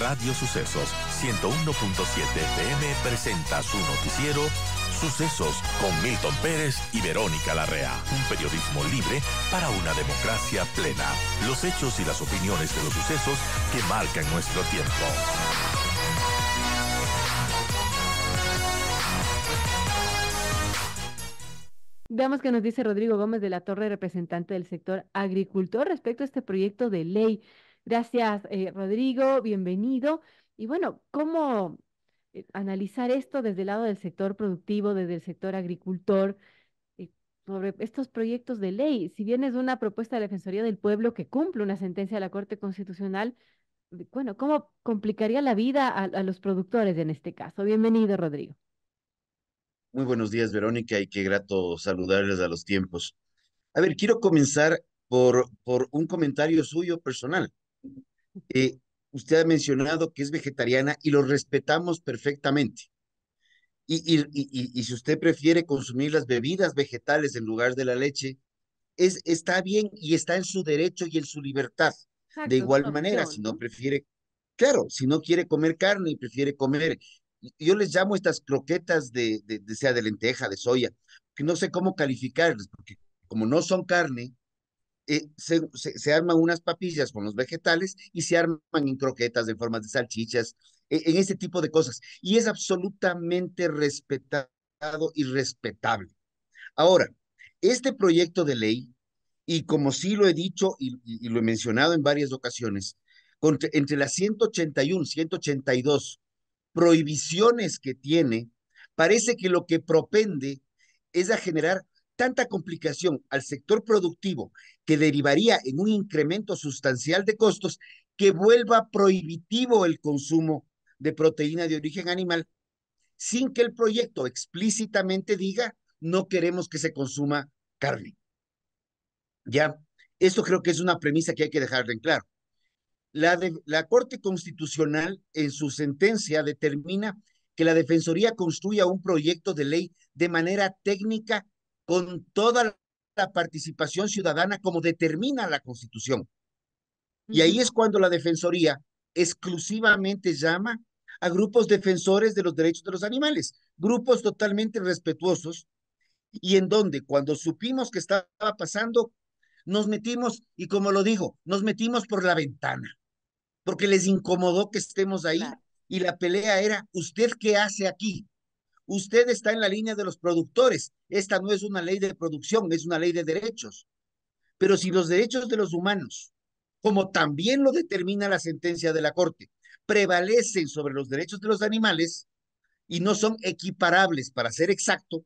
Radio Sucesos 101.7 FM presenta su noticiero Sucesos con Milton Pérez y Verónica Larrea. Un periodismo libre para una democracia plena. Los hechos y las opiniones de los sucesos que marcan nuestro tiempo. Veamos qué nos dice Rodrigo Gómez de la Torre, representante del sector agricultor, respecto a este proyecto de ley Gracias, eh, Rodrigo, bienvenido. Y bueno, ¿cómo eh, analizar esto desde el lado del sector productivo, desde el sector agricultor, eh, sobre estos proyectos de ley? Si bien es una propuesta de la Defensoría del Pueblo que cumple una sentencia de la Corte Constitucional, eh, bueno, ¿cómo complicaría la vida a, los productores en este caso? Bienvenido, Rodrigo. Muy buenos días, Verónica, y qué grato saludarles a los tiempos. A ver, quiero comenzar por, por un comentario suyo personal. Eh, usted ha mencionado que es vegetariana y lo respetamos perfectamente. Y, si usted prefiere consumir las bebidas vegetales en lugar de la leche, es, está bien y está en su derecho y en su libertad. de igual manera, si no, prefiere, claro, si no quiere comer carne y prefiere comer, yo les llamo estas croquetas de, de, sea de lenteja, de soya, que no sé cómo calificarlas, porque como no son carne, eh, se, arman unas papillas con los vegetales y se arman en croquetas de formas de salchichas, e, en ese tipo de cosas. Y es absolutamente respetado y respetable. Ahora, este proyecto de ley, y como sí lo he dicho y, lo he mencionado en varias ocasiones, entre las 181, 182 prohibiciones que tiene, parece que lo que propende es a generar tanta complicación al sector productivo que derivaría en un incremento sustancial de costos que vuelva prohibitivo el consumo de proteína de origen animal sin que el proyecto explícitamente diga no queremos que se consuma carne. Ya, esto creo que es una premisa que hay que dejar en claro. La, la Corte Constitucional en su sentencia determina que la Defensoría construya un proyecto de ley de manera técnica con toda la participación ciudadana como determina la Constitución. Y ahí es cuando la Defensoría exclusivamente llama a grupos defensores de los derechos de los animales, grupos totalmente respetuosos, y en donde cuando supimos que estaba pasando, nos metimos, y como lo dijo, nos metimos por la ventana, porque les incomodó que estemos ahí, y la pelea era, ¿usted qué hace aquí? Usted está en la línea de los productores. Esta no es una ley de producción, es una ley de derechos. Pero si los derechos de los humanos, como también lo determina la sentencia de la Corte, prevalecen sobre los derechos de los animales y no son equiparables, para ser exacto,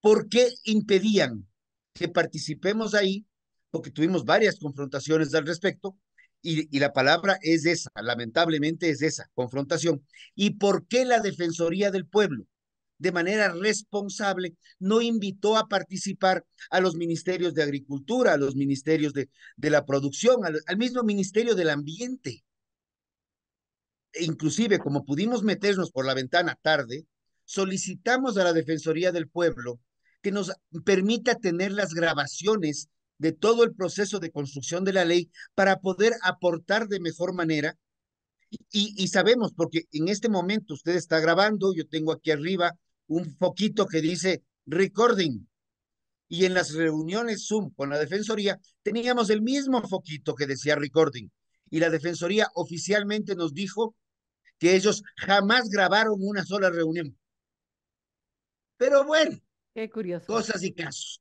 ¿por qué impedían que participemos ahí? Porque tuvimos varias confrontaciones al respecto, y, la palabra es esa, lamentablemente es esa, confrontación. ¿Y por qué la Defensoría del Pueblo, de manera responsable, no invitó a participar a los ministerios de Agricultura, a los ministerios de, de la Producción, al, mismo Ministerio del Ambiente? E inclusive, como pudimos meternos por la ventana tarde, solicitamos a la Defensoría del Pueblo que nos permita tener las grabaciones de todo el proceso de construcción de la ley para poder aportar de mejor manera. Y, sabemos, porque en este momento usted está grabando, yo tengo aquí arriba un foquito que dice recording. Y en las reuniones Zoom con la Defensoría teníamos el mismo foquito que decía recording. Y la Defensoría oficialmente nos dijo que ellos jamás grabaron una sola reunión. Pero bueno, cosas y casos.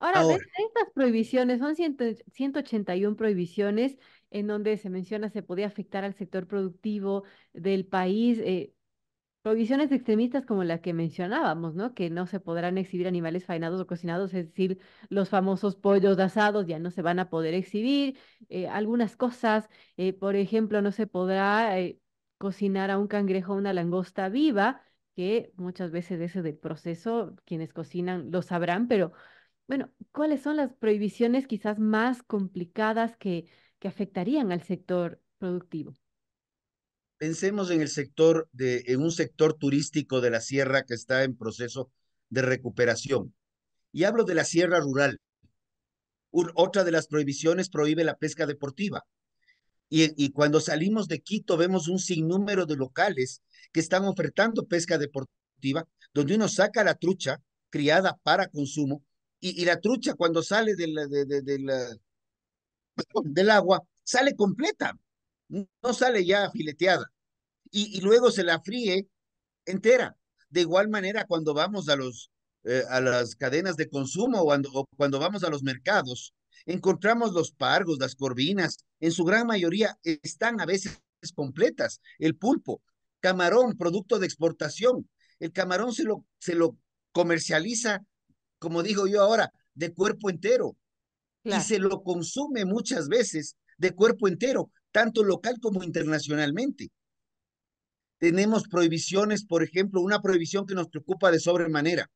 Ahora, estas prohibiciones, son 181 prohibiciones en donde se menciona se podía afectar al sector productivo del país, eh, prohibiciones extremistas como la que mencionábamos, ¿no? Que no se podrán exhibir animales faenados o cocinados, es decir, los famosos pollos asados ya no se van a poder exhibir, eh, algunas cosas, eh, por ejemplo, no se podrá eh, cocinar a un cangrejo o una langosta viva, que muchas veces ese del proceso, quienes cocinan lo sabrán, pero bueno, ¿cuáles son las prohibiciones quizás más complicadas que, que afectarían al sector productivo? Pensemos en el sector de, en un sector turístico de la sierra que está en proceso de recuperación. Y hablo de la sierra rural. otra de las prohibiciones prohíbe la pesca deportiva. Y, y, cuando salimos de Quito vemos un sinnúmero de locales que están ofertando pesca deportiva, donde uno saca la trucha criada para consumo y, la trucha cuando sale del agua, sale completa, no sale ya fileteada. Y, luego se la fríe entera. De igual manera, cuando vamos a, los, eh, a las cadenas de consumo o cuando, cuando vamos a los mercados, encontramos los pargos, las corvinas, en su gran mayoría están a veces completas, el pulpo, camarón, producto de exportación. El camarón se lo, se lo comercializa como digo yo ahora, de cuerpo entero. Y se lo consume muchas veces de cuerpo entero, tanto local como internacionalmente. Tenemos prohibiciones, por ejemplo, una prohibición que nos preocupa de sobremanera.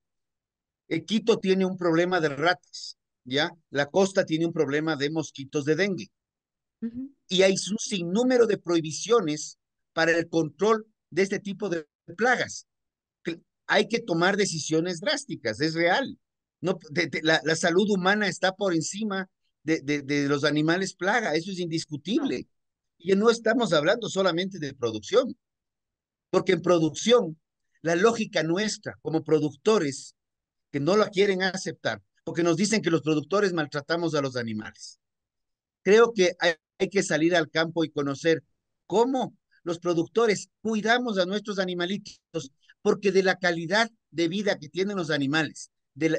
El Quito tiene un problema de ratas, ¿ya? La costa tiene un problema de mosquitos de dengue. Y hay un sinnúmero de prohibiciones para el control de este tipo de plagas. Hay que tomar decisiones drásticas, es real la, salud humana está por encima de, los animales plaga, eso es indiscutible. Y no estamos hablando solamente de producción, porque en producción, la lógica nuestra como productores, que no la quieren aceptar, porque nos dicen que los productores maltratamos a los animales. Creo que hay que salir al campo y conocer cómo los productores cuidamos a nuestros animalitos, porque de la calidad de vida que tienen los animales, del,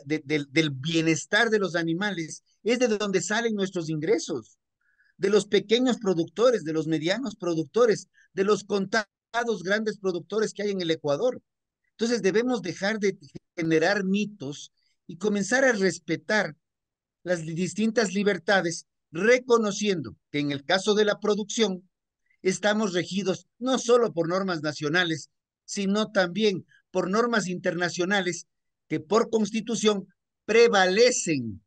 bienestar de los animales, es de donde salen nuestros ingresos, de los pequeños productores, de los medianos productores, de los contados grandes productores que hay en el Ecuador. Entonces debemos dejar de generar mitos y comenzar a respetar las distintas libertades, reconociendo que en el caso de la producción estamos regidos no solo por normas nacionales, sino también por normas internacionales que por constitución prevalecen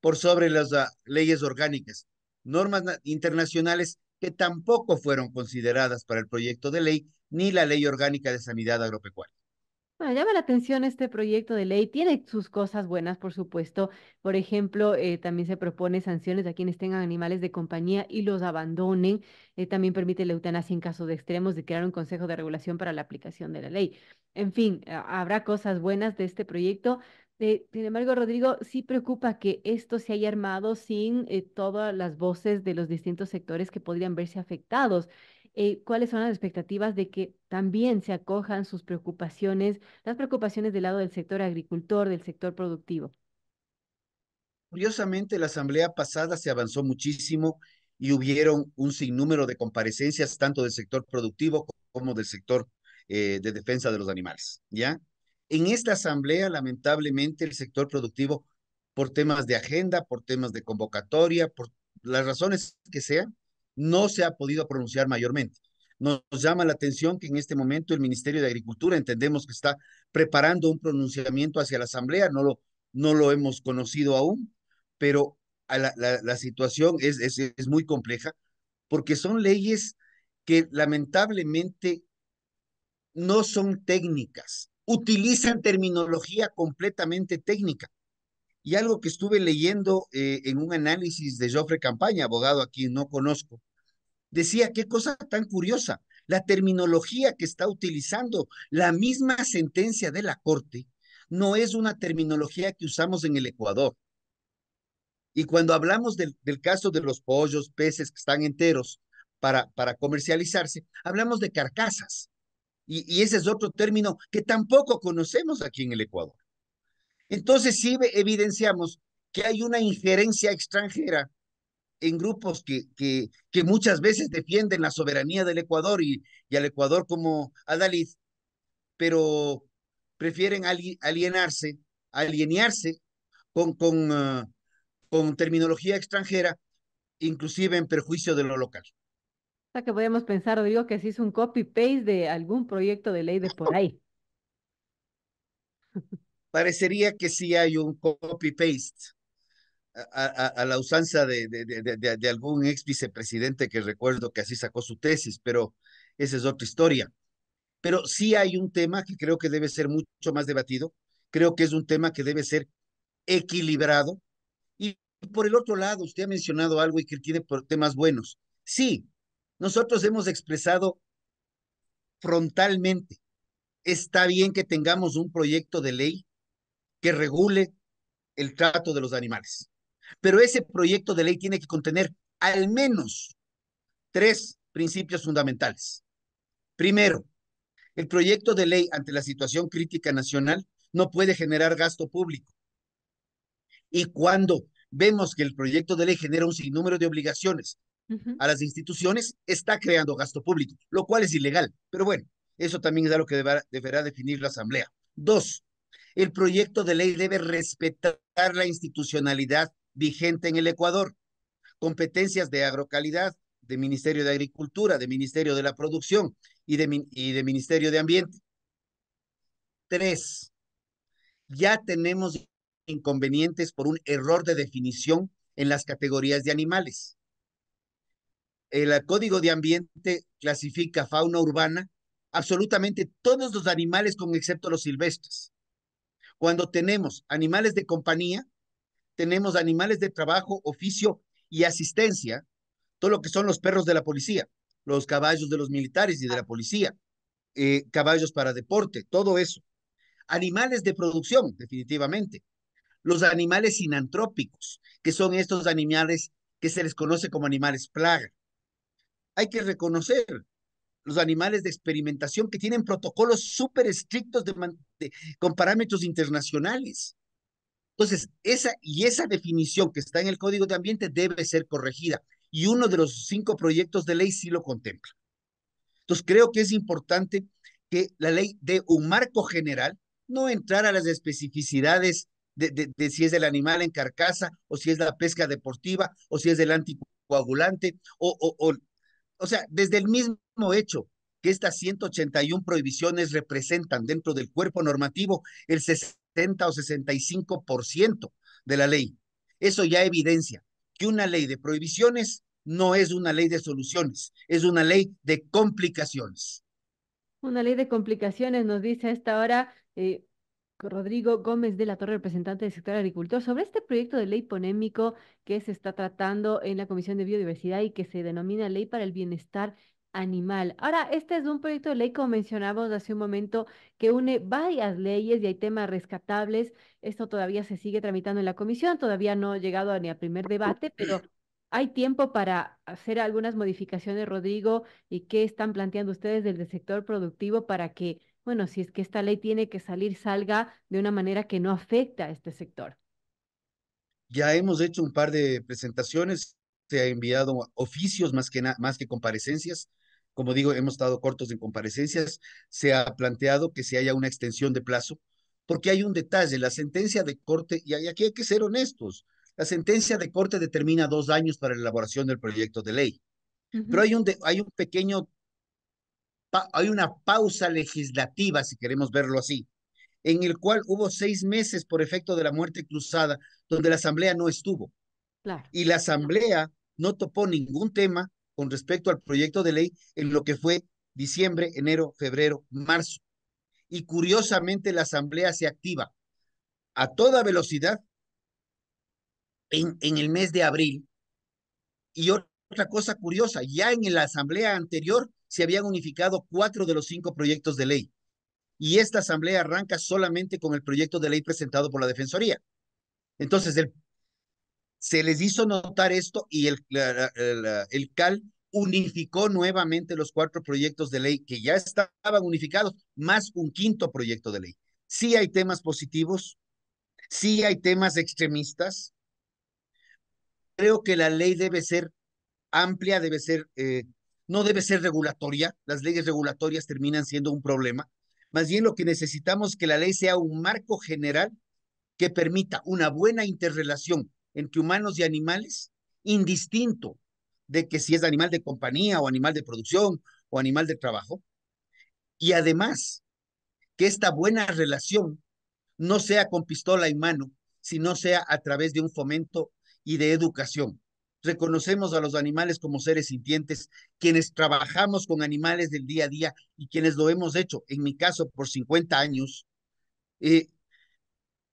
por sobre las ah, leyes orgánicas, normas internacionales que tampoco fueron consideradas para el proyecto de ley ni la ley orgánica de sanidad agropecuaria llama la atención este proyecto de ley. Tiene sus cosas buenas, por supuesto. Por ejemplo, eh, también se propone sanciones a quienes tengan animales de compañía y los abandonen. Eh, también permite la eutanasia en caso de extremos de crear un consejo de regulación para la aplicación de la ley. En fin, habrá cosas buenas de este proyecto. Eh, sin embargo, Rodrigo, sí preocupa que esto se haya armado sin todas las voces de los distintos sectores que podrían verse afectados. Eh, cuáles son las expectativas de que también se acojan sus preocupaciones, las preocupaciones del lado del sector agricultor, del sector productivo. Curiosamente, la asamblea pasada se avanzó muchísimo y hubieron un sinnúmero de comparecencias tanto del sector productivo como del sector eh, de defensa de los animales, ¿ya? En esta asamblea, lamentablemente, el sector productivo, por temas de agenda, por temas de convocatoria, por las razones que sean, no se ha podido pronunciar mayormente. Nos llama la atención que en este momento el Ministerio de Agricultura entendemos que está preparando un pronunciamiento hacia la Asamblea, no lo, no lo hemos conocido aún, pero la, situación es, es, muy compleja porque son leyes que lamentablemente no son técnicas, utilizan terminología completamente técnica. Y algo que estuve leyendo eh, en un análisis de Joffre Campaña, abogado a no conozco, decía, qué cosa tan curiosa, la terminología que está utilizando la misma sentencia de la Corte no es una terminología que usamos en el Ecuador. Y cuando hablamos del, caso de los pollos, peces que están enteros para, para comercializarse, hablamos de carcasas. Y, y, ese es otro término que tampoco conocemos aquí en el Ecuador. Entonces sí evidenciamos que hay una injerencia extranjera en grupos que, que, que muchas veces defienden la soberanía del Ecuador y, y al Ecuador como Adalid, pero prefieren alienarse, alienarse con, con, ah, con terminología extranjera, inclusive en perjuicio de lo local. O sea que podemos pensar, digo que se hizo un copy-paste de algún proyecto de ley de por ahí. Parecería que sí hay un copy-paste a, la usanza de, de, algún ex vicepresidente que recuerdo que así sacó su tesis, pero esa es otra historia. Pero sí hay un tema que creo que debe ser mucho más debatido, creo que es un tema que debe ser equilibrado. Y por el otro lado, usted ha mencionado algo y que tiene por temas buenos. Sí, nosotros hemos expresado frontalmente, está bien que tengamos un proyecto de ley que regule el trato de los animales. Pero ese proyecto de ley tiene que contener al menos tres principios fundamentales. Primero, el proyecto de ley ante la situación crítica nacional no puede generar gasto público. Y cuando vemos que el proyecto de ley genera un sinnúmero de obligaciones a las instituciones, está creando gasto público, lo cual es ilegal. Pero bueno, eso también es algo que deberá definir la Asamblea. Dos, el proyecto de ley debe respetar la institucionalidad vigente en el Ecuador. Competencias de agrocalidad, de Ministerio de Agricultura, de Ministerio de la Producción y de, Ministerio de Ambiente. Tres, ya tenemos inconvenientes por un error de definición en las categorías de animales. El Código de Ambiente clasifica fauna urbana absolutamente todos los animales con excepto los silvestres. Cuando tenemos animales de compañía, tenemos animales de trabajo, oficio y asistencia, todo lo que son los perros de la policía, los caballos de los militares y de la policía, eh, caballos para deporte, todo eso. Animales de producción, definitivamente. Los animales sinantrópicos, que son estos animales que se les conoce como animales plaga. Hay que reconocer los animales de experimentación que tienen protocolos súper estrictos con parámetros internacionales. Entonces, esa y esa definición que está en el Código de Ambiente debe ser corregida. Y uno de los cinco proyectos de ley sí lo contempla. Entonces, creo que es importante que la ley dé un marco general, no entrar a las especificidades de, si es el animal en carcasa, o si es la pesca deportiva, o si es el anticoagulante, o, o, o, o sea, desde el mismo hecho que estas 181 prohibiciones representan dentro del cuerpo normativo el 60 setenta o 65% de la ley. Eso ya evidencia que una ley de prohibiciones no es una ley de soluciones, es una ley de complicaciones. Una ley de complicaciones nos dice a esta hora eh, Rodrigo Gómez de la Torre, representante del sector agricultor, sobre este proyecto de ley polémico que se está tratando en la Comisión de Biodiversidad y que se denomina Ley para el Bienestar animal. Ahora, este es un proyecto de ley, como mencionábamos hace un momento, que une varias leyes y hay temas rescatables. Esto todavía se sigue tramitando en la comisión, todavía no ha llegado ni al primer debate, pero hay tiempo para hacer algunas modificaciones, Rodrigo, y qué están planteando ustedes desde el sector productivo para que, bueno, si es que esta ley tiene que salir, salga de una manera que no afecta a este sector. Ya hemos hecho un par de presentaciones, se ha enviado oficios más que, más que comparecencias como digo, hemos estado cortos en comparecencias, se ha planteado que se haya una extensión de plazo, porque hay un detalle, la sentencia de corte, y aquí hay que ser honestos, la sentencia de corte determina dos años para la elaboración del proyecto de ley, pero hay un, hay un pequeño, hay una pausa legislativa, si queremos verlo así, en el cual hubo seis meses por efecto de la muerte cruzada, donde la Asamblea no estuvo. Y la Asamblea no topó ningún tema, con respecto al proyecto de ley en lo que fue diciembre, enero, febrero, marzo. Y curiosamente la Asamblea se activa a toda velocidad en, en el mes de abril. Y otra cosa curiosa, ya en la Asamblea anterior se habían unificado cuatro de los cinco proyectos de ley. Y esta Asamblea arranca solamente con el proyecto de ley presentado por la Defensoría. Entonces, el se les hizo notar esto y el, el CAL unificó nuevamente los cuatro proyectos de ley que ya estaban unificados, más un quinto proyecto de ley. Sí hay temas positivos, sí hay temas extremistas. Creo que la ley debe ser amplia, debe ser, eh, no debe ser regulatoria. Las leyes regulatorias terminan siendo un problema. Más bien lo que necesitamos es que la ley sea un marco general que permita una buena interrelación entre humanos y animales, indistinto de que si es animal de compañía o animal de producción o animal de trabajo. Y además, que esta buena relación no sea con pistola y mano, sino sea a través de un fomento y de educación. Reconocemos a los animales como seres sintientes, quienes trabajamos con animales del día a día y quienes lo hemos hecho, en mi caso, por 50 años, eh,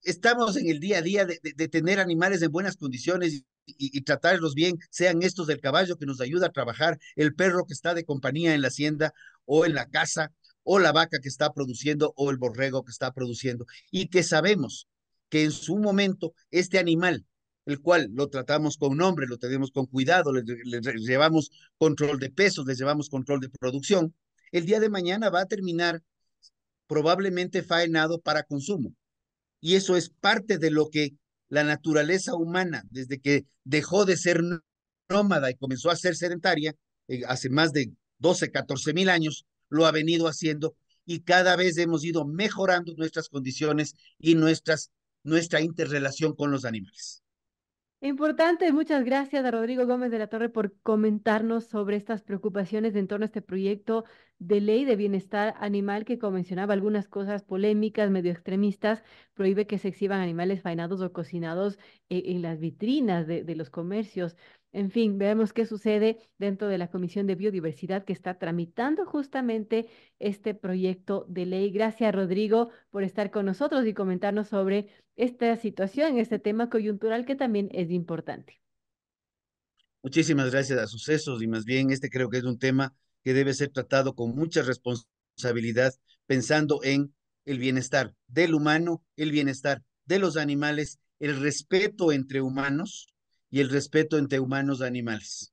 estamos en el día a día de, tener animales en buenas condiciones y, tratarlos bien, sean estos del caballo que nos ayuda a trabajar, el perro que está de compañía en la hacienda o en la casa, o la vaca que está produciendo o el borrego que está produciendo, y que sabemos que en su momento este animal, el cual lo tratamos con nombre, lo tenemos con cuidado, le, llevamos control de pesos, le llevamos control de producción, el día de mañana va a terminar probablemente faenado para consumo y eso es parte de lo que la naturaleza humana, desde que dejó de ser nómada y comenzó a ser sedentaria, eh, hace más de 12, 14 mil años, lo ha venido haciendo y cada vez hemos ido mejorando nuestras condiciones y nuestra interrelación con los animales. Importante, muchas gracias a Rodrigo Gómez de la Torre por comentarnos sobre estas preocupaciones en torno a este proyecto de ley de bienestar animal que, como mencionaba, algunas cosas polémicas, medio extremistas, prohíbe que se exhiban animales faenados o cocinados eh, en, las vitrinas de los comercios. En fin, veamos qué sucede dentro de la Comisión de Biodiversidad que está tramitando justamente este proyecto de ley. Gracias, Rodrigo, por estar con nosotros y comentarnos sobre esta situación, este tema coyuntural que también es importante. Muchísimas gracias a sucesos y más bien este creo que es un tema que debe ser tratado con mucha responsabilidad, pensando en el bienestar del humano, el bienestar de los animales, el respeto entre humanos y el respeto entre humanos y animales.